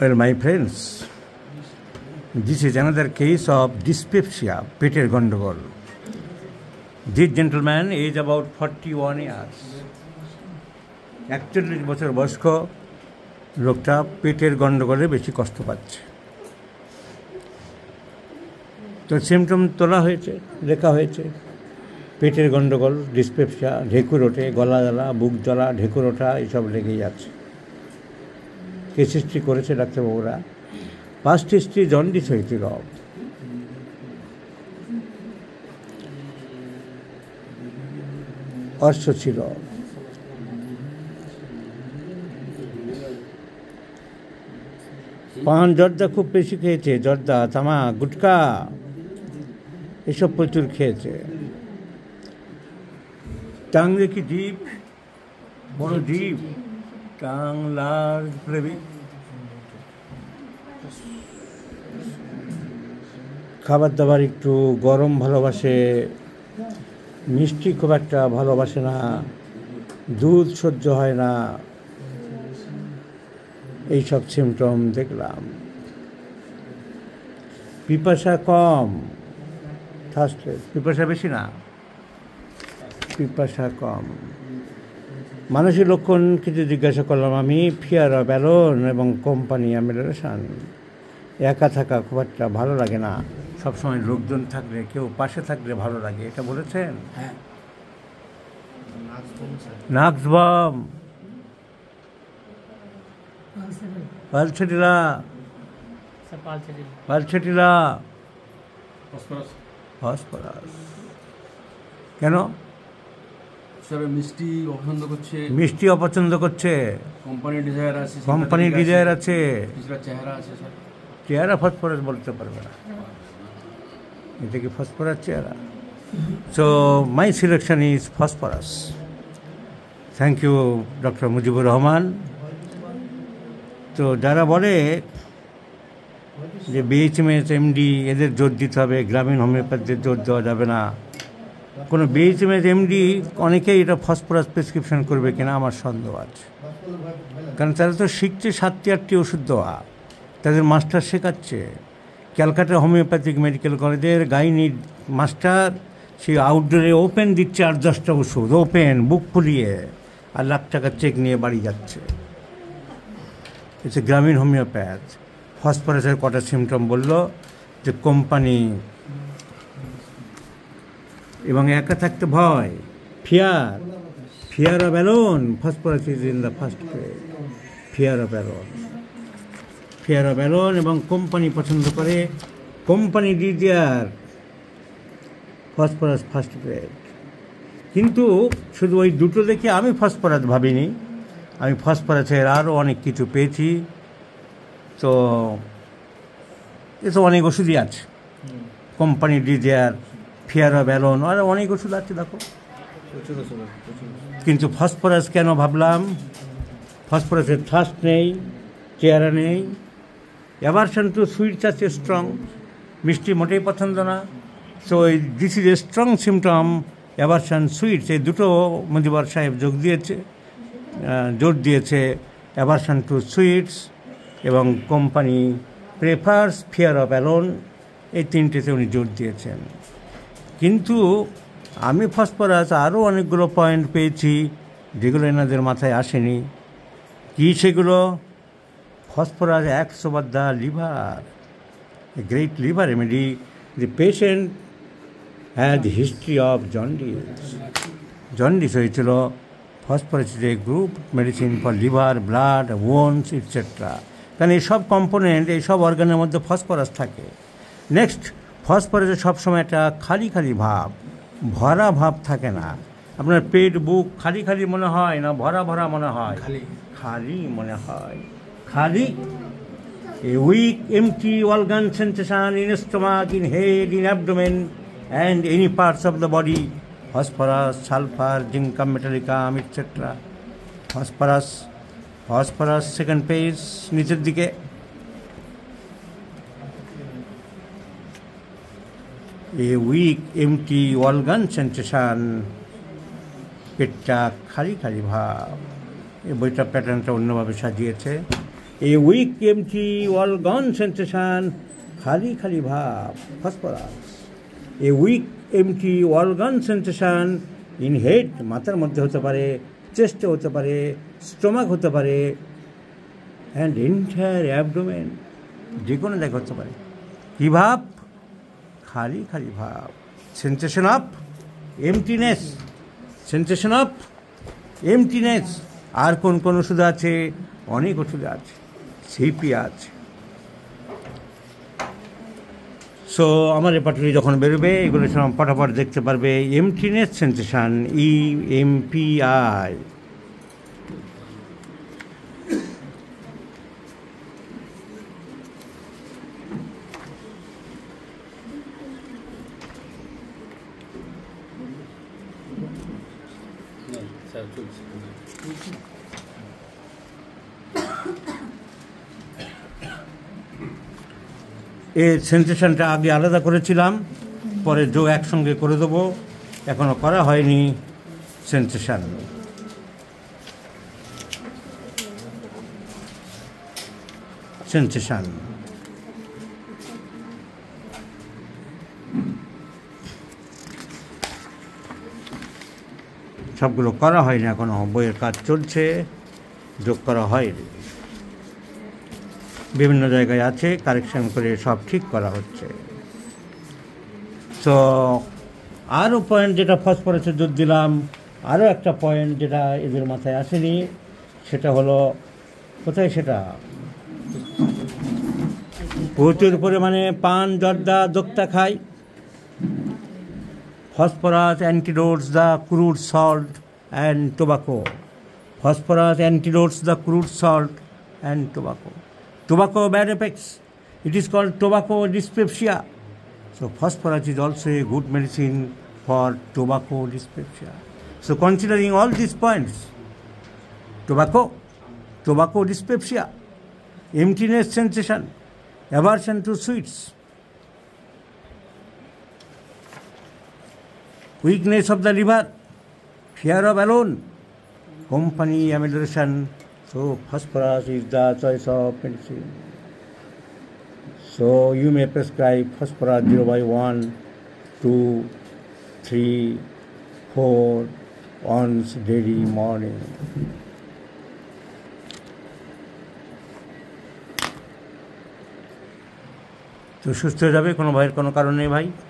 Well, my friends, this is another case of dyspepsia, Peter Gondogol. This gentleman is about 41 years. একচল্লিশ বছর বয়স্ক লোকটা পেটের গণ্ডগোলে বেশি কষ্ট পাচ্ছে তো সিমটম তোলা হয়েছে লেখা হয়েছে পেটের গণ্ডগোল ডিসপেপসা ঢেকুর ওঠে গলা জ্বালা বুক জ্বালা ঢেকুর ওঠা এসব লেগেই যাচ্ছে কে সৃষ্টি করেছে ডাক্তারবাবুরা পাঁচটি স্ত্রী জন্ডিস হয়েছিল অর্শ ছিল পান জর্দা খুব বেশি খেয়েছে জর্দা তামা গুটকা এসব প্রচুর খেয়েছে টাংরে কি দ্বীপ বড় দ্বীপ বাংলার প্রেমিক খাবার দাবার একটু গরম ভালোবাসে মিষ্টি খুব একটা ভালোবাসে না দুধ সহ্য হয় না এইসব সিমটম দেখলাম পিপাসা কম থার্স্টলেস পিপাসা বেশি না পিপাসা কম মানসিক লক্ষণ কিছু জিজ্ঞাসা করলাম আমি ফিয়ার অফ অ্যালোন এবং কোম্পানি আমি একা থাকা খুব একটা ভালো লাগে না সবসময় লোকজন থাকলে কেউ পাশে থাকলে ভালো লাগে এটা বলেছেন হ্যাঁ কেন মিষ্টি অপছন্দ করছে কোম্পানি কোম্পানির ডিজায়ার আছে চেহারা চেহারা ফসফরাস বলতে পারবে না এটা কি ফসফরাস চেহারা so my selection is phosphorus thank you doctor Mujibur Rahman তো যারা বলে যে বিএইচএমএস এমডি এদের জোর দিতে হবে গ্রামীণ হোমিওপ্যাথিদের জোর দেওয়া যাবে না কোনো বিএইচএমএস এমডি অনেকেই এটা ফসফরাস প্রেসক্রিপশন করবে কিনা আমার সন্দেহ আছে কারণ তারা তো শিখছে সাতটি আটটি ওষুধ দেওয়া তাদের মাস্টার শেখাচ্ছে ক্যালকাটা হোমিওপ্যাথিক মেডিকেল কলেজের গাইনি মাস্টার সেই আউটডোরে ওপেন দিচ্ছে আট দশটা ওষুধ ওপেন বুক ফুলিয়ে আর লাখ টাকার চেক নিয়ে বাড়ি যাচ্ছে এসে গ্রামীণ হোমিওপ্যাথ ফসফরাসের কটা সিমটম বলল যে কোম্পানি এবং একা থাকতে ভয় fear fear of alone phosphorus is in the first fear of alone fear of alone এবং কোম্পানি পছন্দ করে কোম্পানি ডিডিয়ার ফসফরাস ফার্স্ট গ্রেড কিন্তু শুধু ওই দুটো দেখে আমি ফসফরাস ভাবিনি আমি ফসফরাসের আরও অনেক কিছু পেয়েছি তো এসব অনেক ওষুধই আছে কোম্পানি ডিজিয়ার ফিয়ারা ব্যালন আর অনেক ওষুধ আছে দেখো কিন্তু ফসফরাস কেন ভাবলাম ফসফরাসের থাস নেই চেয়ারা নেই এবার টু সুইট আছে স্ট্রং মিষ্টি মোটেই পছন্দ না so this is a strong symptom aversion sweets এই দুটো মজিবর সাহেব যোগ দিয়েছে জোর দিয়েছে অ্যাভারশান টু সুইটস এবং company prefers fear of alone এই তিনটেতে উনি জোর দিয়েছেন কিন্তু আমি ফসফরাস আরও অনেকগুলো পয়েন্ট পেয়েছি যেগুলো এনাদের মাথায় আসেনি কি সেগুলো ফসফরাস একশো বাদ্যা liver great liver remedy the patient had history of jaundice jaundice হয়েছিল phosphorus is a group medicine for liver blood bones et cetera কারণ এইসব কম্পোনেন্ট এইসব অর্গানের মধ্যে ফসফরাস থাকে নেক্সট ফসফরাসে সবসময় একটা খালি খালি ভাব ভরা ভাব থাকে না আপনার পেট বুক খালি খালি মনে হয় না ভরা ভরা মনে হয় খালি খালি মনে হয় খালি weak empty all gone sensation in in head in abdomen and any parts of the body phosphorus sulphur zincum metallicum et cetera phosphorus phosphorus second page নিচের দিকে weak empty all organ sensation, পেটটা খালি খালি ভাব এই বইটা প্যাটার্নটা অন্যভাবে সাজিয়েছে a weak empty all gone sensation খালি খালি ভাব phosphorus a weak empty all gone sensation in head মাথার মধ্যে হতে পারে চেস্টে হতে পারে স্টোমাক হতে পারে অ্যান্ড এন্টায়ার অ্যাবডোমেন যে কোনো জায়গায় হতে পারে কী ভাব খালি খালি ভাব sensation of emptiness sensation of emptiness আর কোন কোন ওষুধ আছে অনেক ওষুধ আছে সিপি আছে সো আমার রেপার্টরি যখন বেরোবে এগুলো সব পটাপট দেখতে পারবে এমটিনেস সেন্সেশন ই আই এই সেন্সেশনটা আগে আলাদা করেছিলাম পরে জো একসঙ্গে করে দেবো এখনও করা হয়নি সেন্সেশন সেন্সেশন সবগুলো করা হয়নি এখনও বইয়ের কাজ চলছে যোগ করা হয়নি বিভিন্ন জায়গায় আছে কারেকশন করে সব ঠিক করা হচ্ছে তো আরও পয়েন্ট যেটা ফসফরাসে যোগ দিলাম আরও একটা পয়েন্ট যেটা এদের মাথায় আসেনি সেটা হলো কোথায় সেটা প্রচুর পরিমাণে পান জর্দা দোক্তা খায় phosphorus antidotes the crude salt and tobacco. Phosphorus antidotes the crude salt and tobacco. Tobacco bad effects. It is called tobacco dyspepsia. So phosphorus is also a good medicine for tobacco dyspepsia. So considering all these points, tobacco, tobacco dyspepsia, emptiness sensation, aversion to sweets, weakness of the liver, fear of alone, company, ameliorate. So phosphorus is the choice of medicine. So you may prescribe phosphorus 0 by 1, 2, 3, 4 once daily morning. তো সুস্থ হয়ে যাবে কোনো ভয়ের কোনো কারণ নেই ভাই